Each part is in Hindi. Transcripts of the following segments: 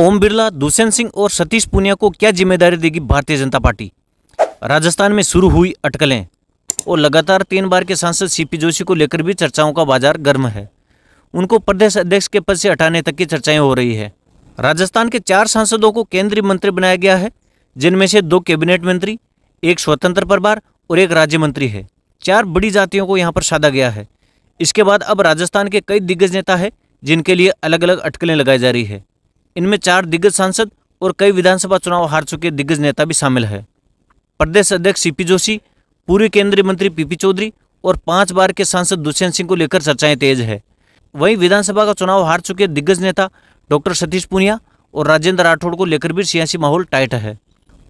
ओम बिरला दुष्यंत सिंह और सतीश पुनिया को क्या जिम्मेदारी देगी भारतीय जनता पार्टी राजस्थान में शुरू हुई अटकलें और लगातार तीन बार के सांसद सीपी जोशी को लेकर भी चर्चाओं का बाजार गर्म है उनको प्रदेश अध्यक्ष के पद से हटाने तक की चर्चाएं हो रही है राजस्थान के चार सांसदों को केंद्रीय मंत्री बनाया गया है जिनमें से दो कैबिनेट मंत्री एक स्वतंत्र प्रभार और एक राज्य मंत्री है चार बड़ी जातियों को यहाँ पर साधा गया है इसके बाद अब राजस्थान के कई दिग्गज नेता है जिनके लिए अलग अलग अटकलें लगाई जा रही है इनमें चार दिग्गज सांसद और कई विधानसभा चुनाव हार चुके दिग्गज नेता भी शामिल है प्रदेश अध्यक्ष सीपी जोशी पूर्व केंद्रीय मंत्री पीपी चौधरी और पांच बार के सांसद दुष्यंत सिंह को लेकर चर्चाएं तेज है वहीं विधानसभा का चुनाव हार चुके दिग्गज नेता डॉक्टर सतीश पुनिया और राजेंद्र राठौड़ को लेकर भी सियासी माहौल टाइट है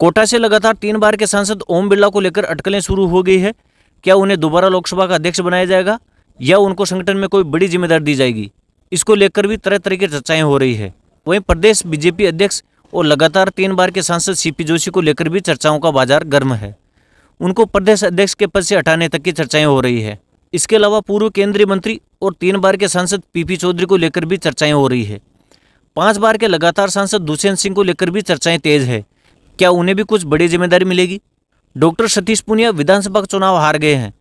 कोटा से लगातार तीन बार के सांसद ओम बिरला को लेकर अटकलें शुरू हो गई है क्या उन्हें दोबारा लोकसभा का अध्यक्ष बनाया जाएगा या उनको संगठन में कोई बड़ी जिम्मेदारी दी जाएगी इसको लेकर भी तरह तरह की चर्चाएं हो रही है वहीं प्रदेश बीजेपी अध्यक्ष और लगातार तीन बार के सांसद सीपी जोशी को लेकर भी चर्चाओं का बाजार गर्म है उनको प्रदेश अध्यक्ष के पद से हटाने तक की चर्चाएं हो रही है इसके अलावा पूर्व केंद्रीय मंत्री और तीन बार के सांसद पीपी चौधरी को लेकर भी चर्चाएं हो रही है पांच बार के लगातार सांसद दुष्यंत सिंह को लेकर भी चर्चाएं तेज है क्या उन्हें भी कुछ बड़ी जिम्मेदारी मिलेगी डॉक्टर सतीश पुनिया विधानसभा चुनाव हार गए हैं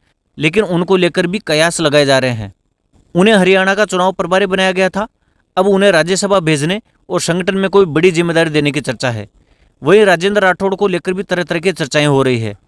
लेकिन उनको लेकर भी कयास लगाए जा रहे हैं उन्हें हरियाणा का चुनाव प्रभारी बनाया गया था अब उन्हें राज्यसभा भेजने और संगठन में कोई बड़ी जिम्मेदारी देने की चर्चा है वहीं राजेंद्र राठौड़ को लेकर भी तरह तरह की चर्चाएं हो रही है